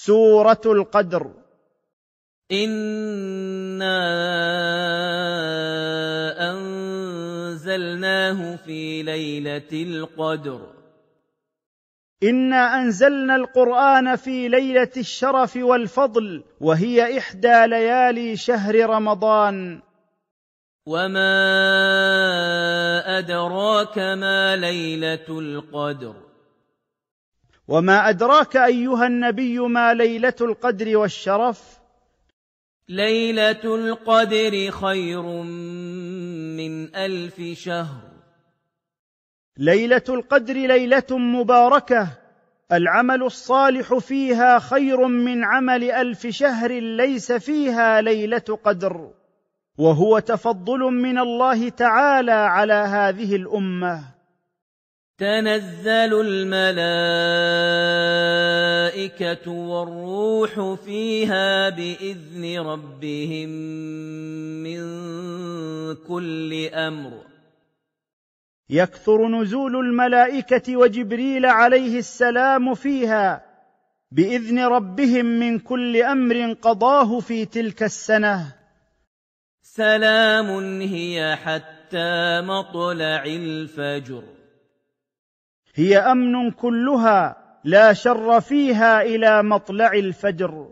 سوره القدر انا انزلناه في ليله القدر انا انزلنا القران في ليله الشرف والفضل وهي احدى ليالي شهر رمضان وما ادراك ما ليله القدر وما ادراك ايها النبي ما ليله القدر والشرف ليله القدر خير من الف شهر ليله القدر ليله مباركه العمل الصالح فيها خير من عمل الف شهر ليس فيها ليله قدر وهو تفضل من الله تعالى على هذه الامه تنزل الملائكة والروح فيها بإذن ربهم من كل أمر يكثر نزول الملائكة وجبريل عليه السلام فيها بإذن ربهم من كل أمر قضاه في تلك السنة سلام هي حتى مطلع الفجر هي امن كلها لا شر فيها الى مطلع الفجر